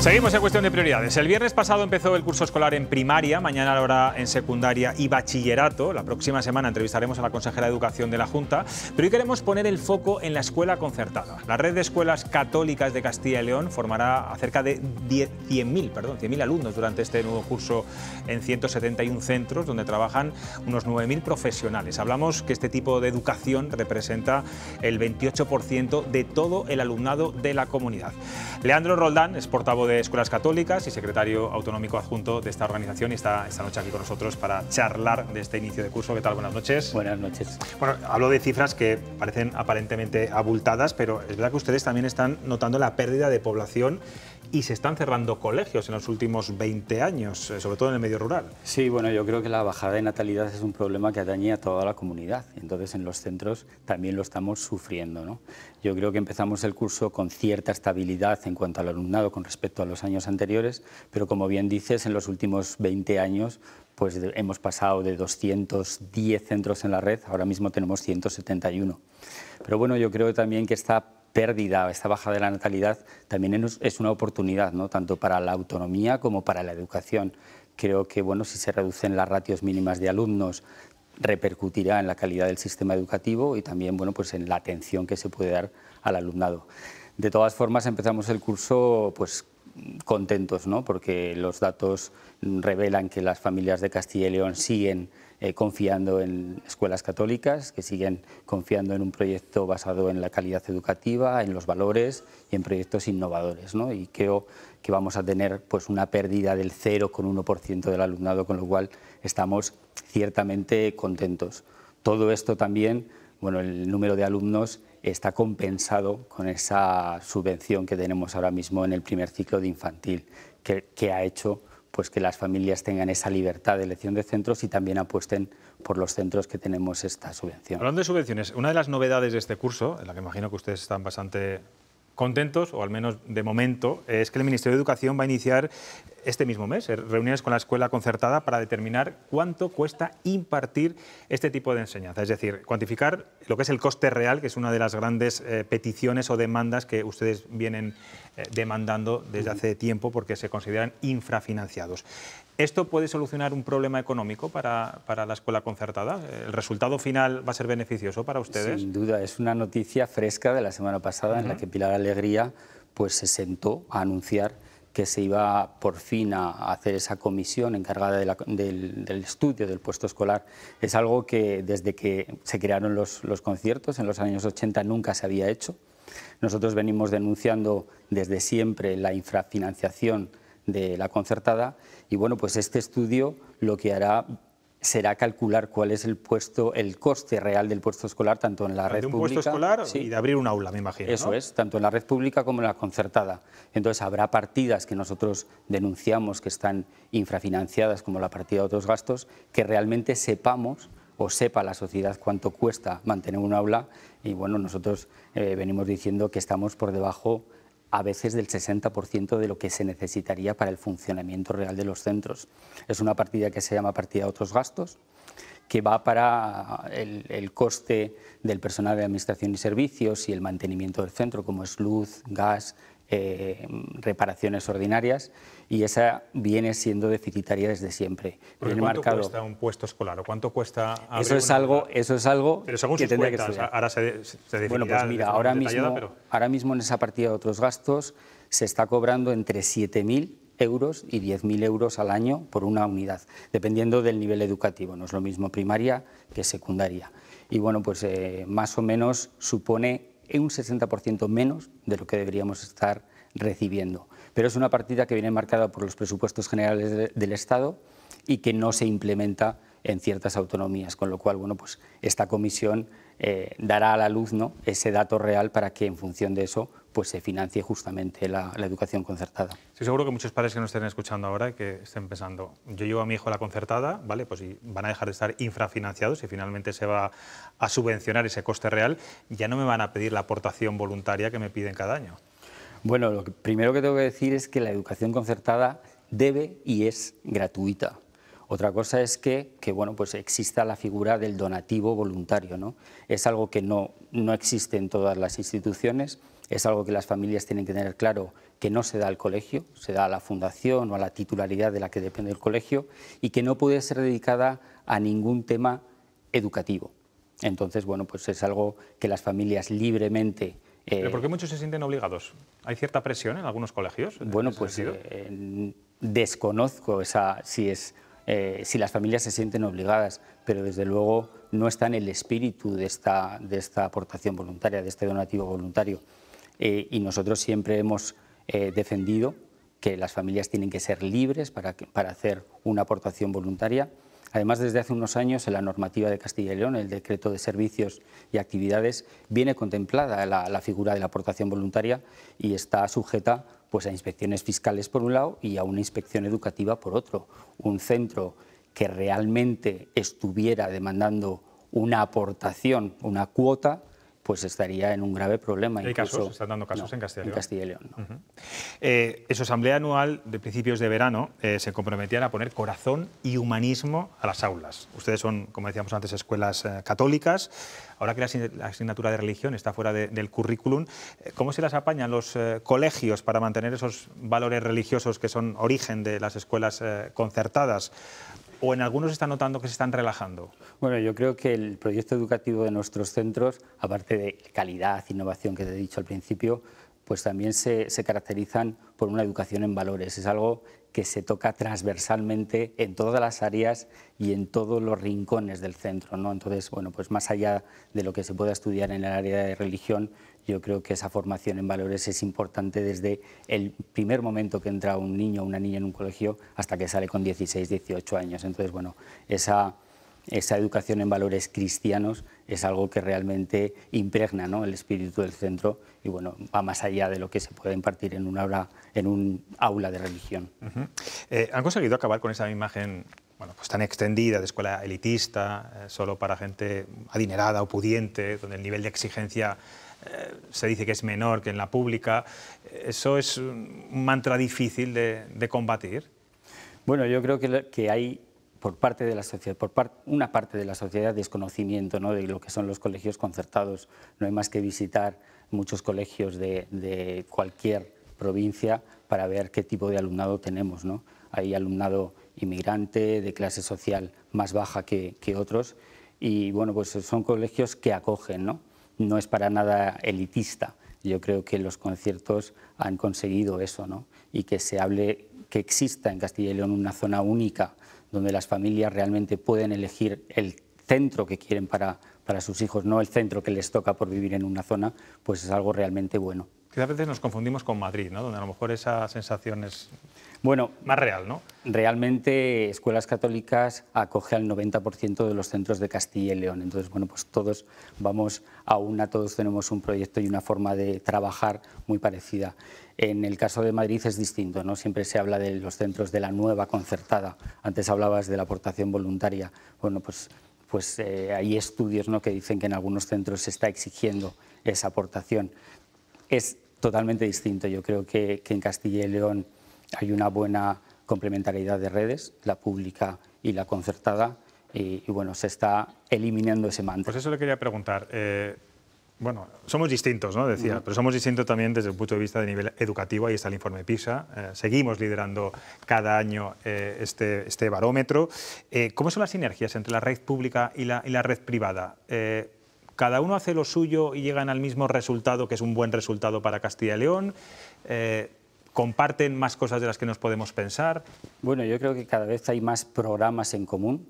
Seguimos en cuestión de prioridades. El viernes pasado empezó el curso escolar en primaria, mañana lo hará en secundaria y bachillerato. La próxima semana entrevistaremos a la consejera de Educación de la Junta, pero hoy queremos poner el foco en la escuela concertada. La red de escuelas católicas de Castilla y León formará a cerca de 100.000 perdón, 100 alumnos durante este nuevo curso en 171 centros donde trabajan unos 9.000 profesionales. Hablamos que este tipo de educación representa el 28% de todo el alumnado de la comunidad. Leandro Roldán es portavoz de Escuelas Católicas y secretario autonómico adjunto de esta organización y está esta noche aquí con nosotros para charlar de este inicio de curso. ¿Qué tal? Buenas noches. Buenas noches. Bueno, hablo de cifras que parecen aparentemente abultadas, pero es verdad que ustedes también están notando la pérdida de población y se están cerrando colegios en los últimos 20 años, eh, sobre todo en el medio rural. Sí, bueno, yo creo que la bajada de natalidad es un problema que atañe a toda la comunidad. Entonces, en los centros también lo estamos sufriendo. ¿no? Yo creo que empezamos el curso con cierta estabilidad en cuanto al alumnado con respecto a los años anteriores, pero como bien dices, en los últimos 20 años pues hemos pasado de 210 centros en la red, ahora mismo tenemos 171. Pero bueno, yo creo también que está pérdida, esta baja de la natalidad, también es una oportunidad, ¿no? tanto para la autonomía como para la educación. Creo que bueno, si se reducen las ratios mínimas de alumnos, repercutirá en la calidad del sistema educativo y también bueno, pues en la atención que se puede dar al alumnado. De todas formas, empezamos el curso pues, contentos, ¿no? porque los datos revelan que las familias de Castilla y León siguen eh, confiando en escuelas católicas, que siguen confiando en un proyecto basado en la calidad educativa, en los valores y en proyectos innovadores. ¿no? Y creo que vamos a tener pues, una pérdida del 0,1% del alumnado, con lo cual estamos ciertamente contentos. Todo esto también, bueno, el número de alumnos está compensado con esa subvención que tenemos ahora mismo en el primer ciclo de infantil, que ha hecho pues que las familias tengan esa libertad de elección de centros y también apuesten por los centros que tenemos esta subvención. Hablando de subvenciones, una de las novedades de este curso, en la que imagino que ustedes están bastante contentos, o al menos de momento, es que el Ministerio de Educación va a iniciar este mismo mes eh, reuniones con la escuela concertada para determinar cuánto cuesta impartir este tipo de enseñanza, es decir, cuantificar lo que es el coste real, que es una de las grandes eh, peticiones o demandas que ustedes vienen eh, demandando desde hace tiempo porque se consideran infrafinanciados. ¿Esto puede solucionar un problema económico para, para, la escuela concertada? ¿El resultado final va a ser beneficioso para ustedes? Sin duda, es una noticia fresca de la semana pasada en la que Pilar Alegría pues, se sentó a anunciar que se iba por fin a hacer esa comisión encargada del, estudio del puesto escolar. Es algo que desde que se crearon los, los conciertos en los años 80 nunca se había hecho. Nosotros venimos denunciando desde siempre la infrafinanciación de la concertada y bueno, pues este estudio lo que hará será calcular cuál es el puesto, el coste real del puesto escolar, tanto en la red un pública... puesto escolar y de abrir un aula, me imagino. Eso es, tanto en la red pública como en la concertada. Entonces habrá partidas que nosotros denunciamos que están infrafinanciadas, como la partida de otros gastos, que realmente sepamos o sepa la sociedad cuánto cuesta mantener un aula y bueno, nosotros eh, venimos diciendo que estamos por debajo a veces del 60% de lo que se necesitaría para el funcionamiento real de los centros. Es una partida que se llama partida de otros gastos, que va para el, coste del personal de administración y servicios y el mantenimiento del centro, como es luz, gas, eh, reparaciones ordinarias, y esa viene siendo deficitaria desde siempre. ¿Cuánto cuesta un puesto escolar o cuánto cuesta eso es algo, Eso es algo que tendría que estudiar. Ahora se, Bueno, pues mira, ahora mismo, ahora mismo en esa partida de otros gastos se está cobrando entre 7.000 euros y 10.000 euros al año por una unidad, dependiendo del nivel educativo, no es lo mismo primaria que secundaria. Y bueno, pues eh, más o menos supone un 60% menos de lo que deberíamos estar recibiendo. Pero es una partida que viene marcada por los presupuestos generales del Estado y que no se implementa en ciertas autonomías, con lo cual, bueno, pues esta comisión eh, dará a la luz ese dato real para que en función de eso pues se financie justamente la, educación concertada. sí, seguro que muchos padres que nos estén escuchando ahora que estén pensando, yo llevo a mi hijo a la concertada, ¿vale? Pues van a dejar de estar infrafinanciados y finalmente se va a subvencionar ese coste real, ya no me van a pedir la aportación voluntaria que me piden cada año. Bueno, lo primero que tengo que decir es que la educación concertada debe y es gratuita. Otra cosa es que, que bueno, pues exista la figura del donativo voluntario. ¿no? Es algo que no, no existe en todas las instituciones, es algo que las familias tienen que tener claro que no se da al colegio, se da a la fundación o a la titularidad de la que depende el colegio y que no puede ser dedicada a ningún tema educativo. Entonces, bueno, pues es algo que las familias libremente... Eh, ¿Pero por qué muchos se sienten obligados? ¿Hay cierta presión en algunos colegios? bueno, pues eh, desconozco esa, si es eh, si las familias se sienten obligadas, pero desde luego no está en el espíritu de esta, aportación voluntaria, de este donativo voluntario. Eh, y nosotros siempre hemos eh, defendido que las familias tienen que ser libres para, hacer una aportación voluntaria. Además, desde hace unos años, en la normativa de Castilla y León, el decreto de servicios y actividades, viene contemplada la figura de la aportación voluntaria y está sujeta pues a inspecciones fiscales por un lado y a una inspección educativa por otro. Un centro que realmente estuviera demandando una aportación, una cuota, pues estaría en un grave problema. ¿Hay casos? ¿Están dando casos en Castilla y León? Eh, en asamblea anual de principios de verano eh, se comprometían a poner corazón y humanismo a las aulas. Ustedes son, como decíamos antes, escuelas eh, católicas. Ahora que la asignatura de religión está fuera del currículum, ¿cómo se las apañan los colegios para mantener esos valores religiosos que son origen de las escuelas concertadas? o en algunos está notando que se están relajando? Bueno, yo creo que el proyecto educativo de nuestros centros, aparte de calidad, innovación que te he dicho al principio, pues también se, caracterizan por una educación en valores. Es algo que se toca transversalmente en todas las áreas y en todos los rincones del centro. ¿no? Entonces, bueno, pues más allá de lo que se pueda estudiar en el área de religión, yo creo que esa formación en valores es importante desde el primer momento que entra un niño o una niña en un colegio hasta que sale con 16, 18 años. Entonces, bueno, esa, esa educación en valores cristianos es algo que realmente impregna ¿no? el espíritu del centro y bueno, va más allá de lo que se puede impartir en un aula, en un aula de religión. Eh, ¿Han conseguido acabar con esa imagen bueno, pues tan extendida de escuela elitista, eh, solo para gente adinerada o pudiente, donde el nivel de exigencia eh, se dice que es menor que en la pública. ¿Eso es un mantra difícil de, combatir? Bueno, yo creo que, hay por parte de la sociedad, por una parte de la sociedad desconocimiento ¿no? de lo que son los colegios concertados. No hay más que visitar muchos colegios de, cualquier provincia para ver qué tipo de alumnado tenemos. ¿no? Hay alumnado inmigrante, de clase social más baja que, que otros, y bueno, pues son colegios que acogen, ¿no? no es para nada elitista. Yo creo que los conciertos han conseguido eso, ¿no? Y que se hable, que exista en Castilla y León una zona única donde las familias realmente pueden elegir el centro que quieren para, para sus hijos, no el centro que les toca por vivir en una zona, pues es algo realmente bueno que a veces nos confundimos con Madrid, donde a lo mejor esa sensación es bueno, más real. ¿no? Realmente Escuelas Católicas acoge al 90% de los centros de Castilla y León. Entonces, bueno, pues todos vamos a una, todos tenemos un proyecto y una forma de trabajar muy parecida. En el caso de Madrid es distinto, ¿no? siempre se habla de los centros de la nueva concertada. Antes hablabas de la aportación voluntaria. Bueno, pues pues eh, hay estudios ¿no? que dicen que en algunos centros se está exigiendo esa aportación es totalmente distinto. Yo creo que, en Castilla y León hay una buena complementariedad de redes, la pública y la concertada, y, bueno, se está eliminando ese manto. Pues eso le quería preguntar. Eh, bueno, somos distintos, ¿no? Decía, pero somos distintos también desde el punto de vista de nivel educativo. Ahí está el informe PISA. Eh, seguimos liderando cada año eh, este, este, barómetro. ¿Cómo son las sinergias entre la red pública y la, y la red privada? ¿Cada uno hace lo suyo y llegan al mismo resultado, que es un buen resultado para Castilla y León? Eh, ¿Comparten más cosas de las que nos podemos pensar? Bueno, yo creo que cada vez hay más programas en común.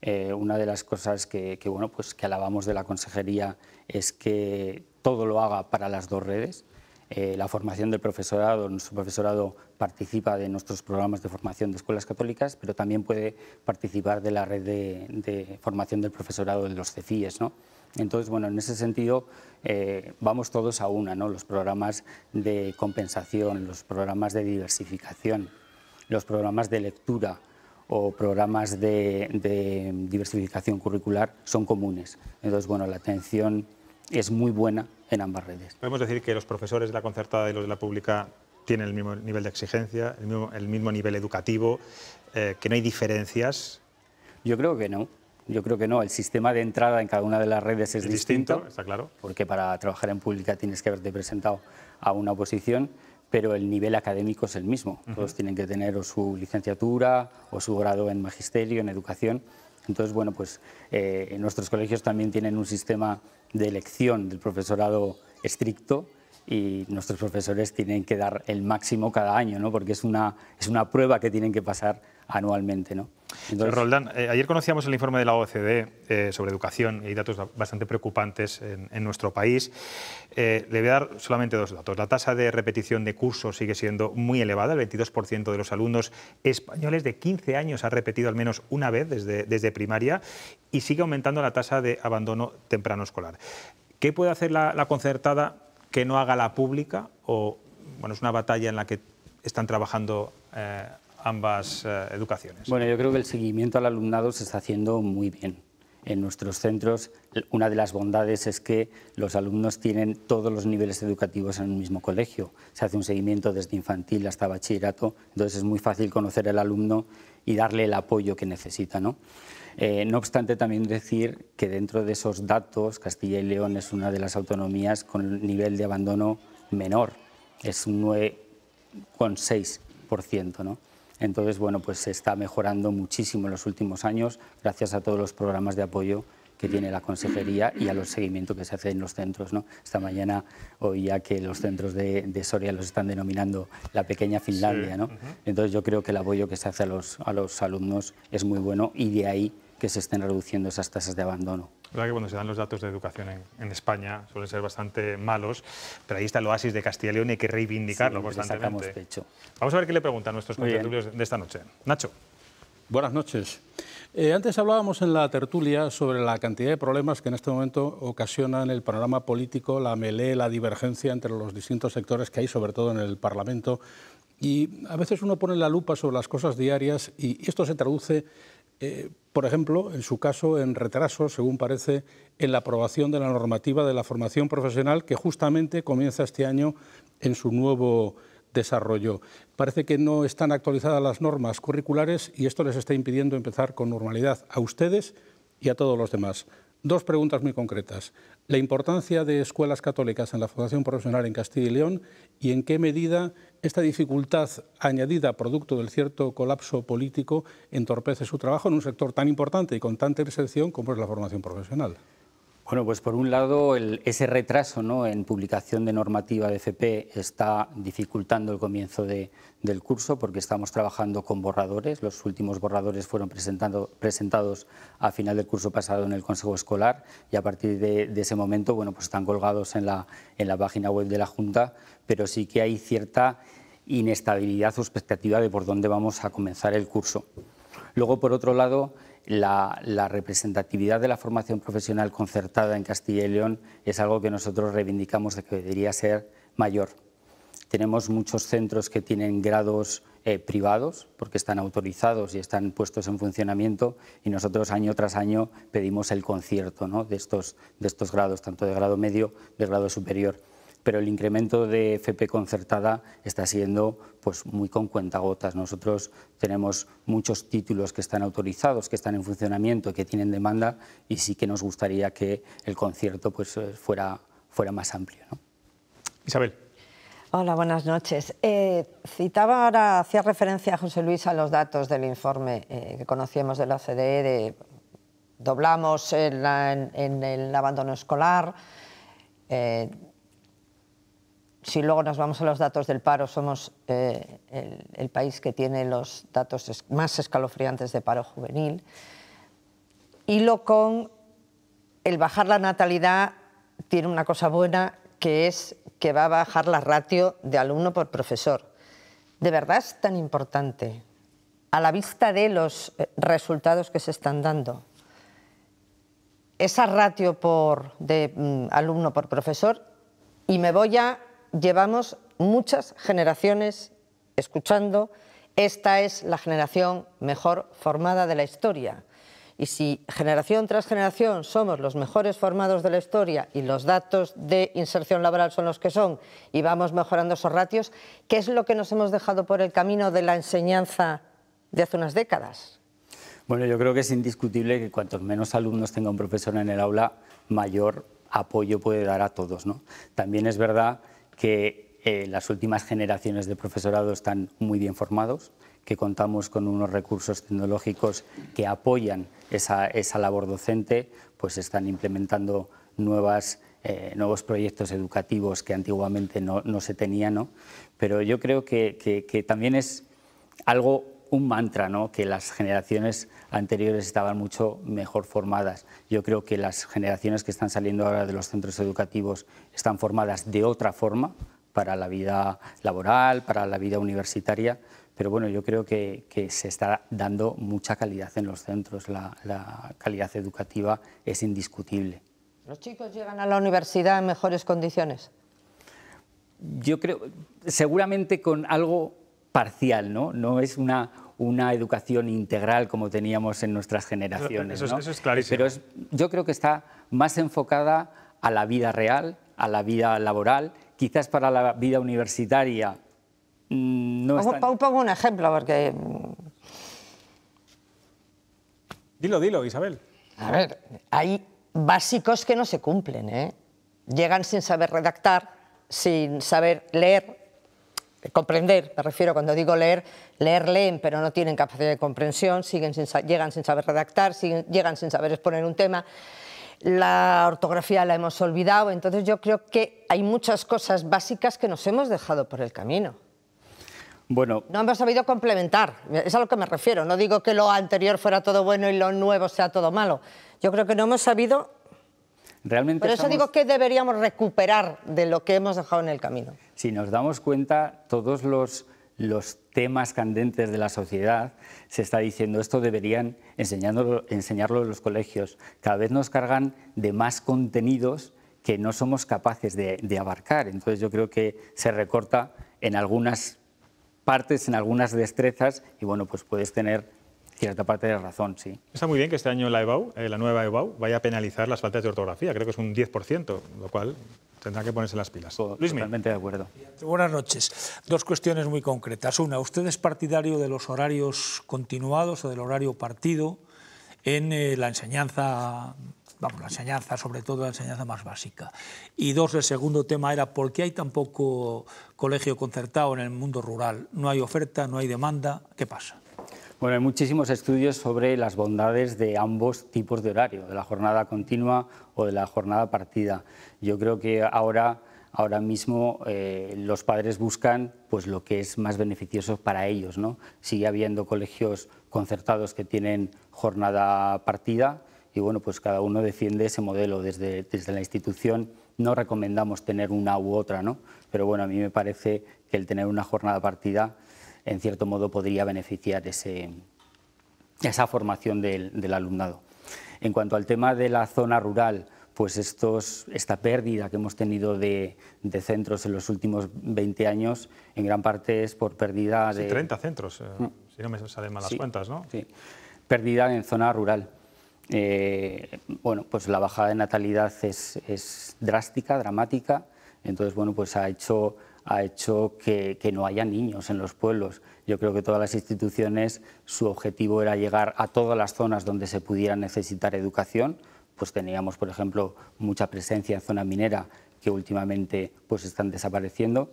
Eh, una de las cosas que, pues que alabamos de la consejería es que todo lo haga para las dos redes. Eh, la formación del profesorado, nuestro profesorado participa de nuestros programas de formación de escuelas católicas, pero también puede participar de la red de, formación del profesorado de los CEFIES. ¿no? Entonces, bueno, en ese sentido eh, vamos todos a una, ¿no? Los programas de compensación, los programas de diversificación, los programas de lectura, o programas de, diversificación curricular son comunes. Entonces, bueno, la atención es muy buena en ambas redes. Podemos decir que los profesores de la concertada y los de la pública tienen el mismo nivel de exigencia, el mismo, nivel educativo, eh, que no hay diferencias. Yo creo que no. Yo creo que no. El sistema de entrada en cada una de las redes es, distinto, está claro. Porque para trabajar en pública tienes que haberte presentado a una oposición, pero el nivel académico es el mismo. Todos tienen que tener o su licenciatura o su grado en magisterio, en educación. Entonces, bueno, pues eh, nuestros colegios también tienen un sistema de elección del profesorado estricto y nuestros profesores tienen que dar el máximo cada año, ¿no? porque es una, es una prueba que tienen que pasar anualmente. ¿no? Entonces... Roldán, eh, ayer conocíamos el informe de la OCDE eh, sobre educación y datos bastante preocupantes en, nuestro país. Eh, le voy a dar solamente dos datos. La tasa de repetición de cursos sigue siendo muy elevada. El 22% de los alumnos españoles de 15 años ha repetido al menos una vez desde, primaria y sigue aumentando la tasa de abandono temprano escolar. ¿Qué puede hacer la, concertada que no haga la pública? O, bueno, es una batalla en la que están trabajando ambas eh, educaciones? Bueno, yo creo que el seguimiento al alumnado se está haciendo muy bien. En nuestros centros, una de las bondades es que los alumnos tienen todos los niveles educativos en el mismo colegio. Se hace un seguimiento desde infantil hasta bachillerato, entonces es muy fácil conocer al alumno y darle el apoyo que necesita. ¿no? Eh, no obstante, también decir que dentro de esos datos, Castilla y León es una de las autonomías con el nivel de abandono menor, es un 9,6%. ¿no? Entonces, bueno, pues se está mejorando muchísimo en los últimos años gracias a todos los programas de apoyo que tiene la consejería y a los seguimientos que se hacen en los centros. Esta mañana ya que los centros de, Soria los están denominando la pequeña Finlandia. ¿no? Entonces yo creo que el apoyo que se hace los, a los alumnos es muy bueno y de ahí que se estén reduciendo esas tasas de abandono. Es verdad que cuando se dan los datos de educación en, España suelen ser bastante malos, pero ahí está el oasis de Castilla y León y hay que reivindicarlo sí, constantemente. pecho. Vamos a ver qué le preguntan nuestros contertulios de esta noche. Nacho. Buenas noches. Eh, antes hablábamos en la tertulia sobre la cantidad de problemas que en este momento ocasionan el panorama político, la melee, la divergencia entre los distintos sectores que hay, sobre todo en el Parlamento. Y a veces uno pone la lupa sobre las cosas diarias y esto se traduce eh, por ejemplo, en su caso, en retraso, según parece, en la aprobación de la normativa de la formación profesional que justamente comienza este año en su nuevo desarrollo. Parece que no están actualizadas las normas curriculares y esto les está impidiendo empezar con normalidad a ustedes y a todos los demás. Dos preguntas muy concretas. La importancia de escuelas católicas en la formación profesional en Castilla y León y en qué medida esta dificultad añadida producto del cierto colapso político entorpece su trabajo en un sector tan importante y con tanta excepción como es la formación profesional. Bueno, pues por un lado ese retraso en publicación de normativa de FP está dificultando el comienzo del curso porque estamos trabajando con borradores. Los últimos borradores fueron presentados a final del curso pasado en el Consejo Escolar y a partir de, ese momento bueno, pues están colgados en la, en la página web de la Junta, pero sí que hay cierta inestabilidad o expectativa de por dónde vamos a comenzar el curso. Luego, por otro lado, la, representatividad de la formación profesional concertada en Castilla y León es algo que nosotros reivindicamos de que debería ser mayor. Tenemos muchos centros que tienen grados eh, privados porque están autorizados y están puestos en funcionamiento y nosotros año tras año pedimos el concierto de, estos, de estos grados, tanto de grado medio, de grado superior pero el incremento de FP concertada está siendo pues, muy con cuentagotas. Nosotros tenemos muchos títulos que están autorizados, que están en funcionamiento, que tienen demanda y sí que nos gustaría que el concierto pues, eh, fuera, fuera más amplio. Isabel. Hola, buenas noches. Eh, citaba ahora, hacía referencia a José Luis a los datos del informe eh, que conocíamos de la CDE, de, doblamos en, el abandono escolar, si luego nos vamos a los datos del paro, somos eh, el, país que tiene los datos más escalofriantes de paro juvenil. y lo con el bajar la natalidad tiene una cosa buena que es que va a bajar la ratio de alumno por profesor. ¿De verdad es tan importante? A la vista de los eh, resultados que se están dando, esa ratio de mm, alumno por profesor, y me voy a llevamos muchas generaciones escuchando, esta es la generación mejor formada de la historia. Y si generación tras generación somos los mejores formados de la historia y los datos de inserción laboral son los que son y vamos mejorando esos ratios, ¿qué es lo que nos hemos dejado por el camino de la enseñanza de hace unas décadas? Bueno, yo creo que es indiscutible que cuantos menos alumnos tenga un profesor en el aula, mayor apoyo puede dar a todos. También es verdad que eh, las últimas generaciones de profesorado están muy bien formados, que contamos con unos recursos tecnológicos que apoyan esa, labor docente, pues están implementando nuevas, eh, nuevos proyectos educativos que antiguamente no, se tenían, ¿no? pero yo creo que, que, que también es algo un mantra, ¿no? que las generaciones anteriores estaban mucho mejor formadas. Yo creo que las generaciones que están saliendo ahora de los centros educativos están formadas de otra forma para la vida laboral, para la vida universitaria, pero bueno, yo creo que, se está dando mucha calidad en los centros, la calidad educativa es indiscutible. ¿Los chicos llegan a la universidad en mejores condiciones? Yo creo, seguramente con algo parcial, ¿no? No es una, una educación integral como teníamos en nuestras generaciones. Eso, es clarísimo. Pero es, yo creo que está más enfocada a la vida real, a la vida laboral, quizás para la vida universitaria. Mm, no pongo un ejemplo, porque... Mm, dilo, dilo, Isabel. A ver, hay básicos que no se cumplen, ¿eh? Llegan sin saber redactar, sin saber leer, comprender, me refiero cuando digo leer, leer leen, pero no tienen capacidad de comprensión, siguen llegan sin saber redactar, llegan sin saber exponer un tema. La ortografía la hemos olvidado, entonces yo creo que hay muchas cosas básicas que nos hemos dejado por el camino. Bueno, no hemos sabido complementar, es a lo que me refiero. No digo que lo anterior fuera todo bueno y lo nuevo sea todo malo. Yo creo que no hemos sabido pero eso digo que deberíamos recuperar de lo que hemos dejado en el camino. Si nos damos cuenta, todos los, temas candentes de la sociedad se está diciendo esto deberían enseñarlo, enseñarlo en los colegios. Cada vez nos cargan de más contenidos que no somos capaces de abarcar. Entonces yo creo que se recorta en algunas partes, en algunas destrezas y bueno, pues puedes tener cierta parte de razón, sí. Está muy bien que este año la eh, la nueva EBAU, vaya a penalizar las faltas de ortografía, creo que es un 10%, lo cual tendrá que ponerse las pilas. Luis Totalmente de acuerdo. Buenas noches. Dos cuestiones muy concretas. Una, ¿usted es partidario de los horarios continuados o del horario partido en eh, la enseñanza vamos, la enseñanza, sobre todo la enseñanza más básica. Y dos, el segundo tema era por qué hay tan poco colegio concertado en el mundo rural. No hay oferta, no hay demanda, ¿qué pasa? Bueno, hay muchísimos estudios sobre las bondades de ambos tipos de horario, de la jornada continua o de la jornada partida. Yo creo que ahora, ahora mismo eh, los padres buscan pues, lo que es más beneficioso para ellos. ¿no? Sigue habiendo colegios concertados que tienen jornada partida y bueno, pues cada uno defiende ese modelo. Desde, desde la institución no recomendamos tener una u otra, ¿no? pero bueno, a mí me parece que el tener una jornada partida en cierto modo podría beneficiar ese, esa formación del, alumnado. En cuanto al tema de la zona rural, pues esta pérdida que hemos tenido de, centros en los últimos 20 años, en gran parte es por pérdida sí, de... 30 centros, eh, mm. si no me salen mal las cuentas, ¿no? Sí, pérdida en zona rural. Eh, bueno, pues la bajada de natalidad es, es drástica, dramática, entonces, bueno, pues ha hecho ha hecho que, no haya niños en los pueblos. Yo creo que todas las instituciones, su objetivo era llegar a todas las zonas donde se pudiera necesitar educación, pues teníamos, por ejemplo, mucha presencia en zona minera, que últimamente pues están desapareciendo.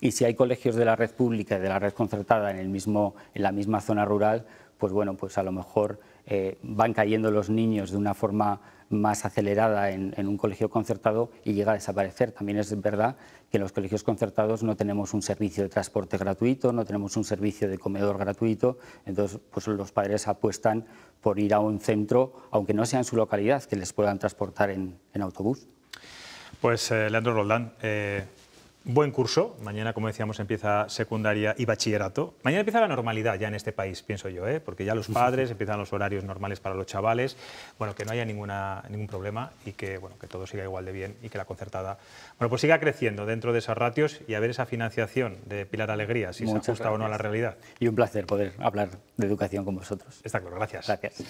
Y si hay colegios de la red pública y de la red concertada en, en la misma zona rural, pues bueno, pues a lo mejor eh, van cayendo los niños de una forma más acelerada en, un colegio concertado y llega a desaparecer. También es verdad que en los colegios concertados no tenemos un servicio de transporte gratuito, no tenemos un servicio de comedor gratuito, entonces pues los padres apuestan por ir a un centro, aunque no sea en su localidad, que les puedan transportar en, autobús. Pues eh, Leandro Roldán, eh, buen curso. Mañana, como decíamos, empieza secundaria y bachillerato. Mañana empieza la normalidad ya en este país, pienso yo, ¿eh? porque ya los padres empiezan los horarios normales para los chavales. Bueno, que no haya ninguna, ningún problema y que, bueno, que todo siga igual de bien y que la concertada bueno, pues siga creciendo dentro de esos ratios y a ver esa financiación de Pilar Alegría, si se ajusta o no a la realidad. Y un placer poder hablar de educación con vosotros. Está claro, gracias. Gracias.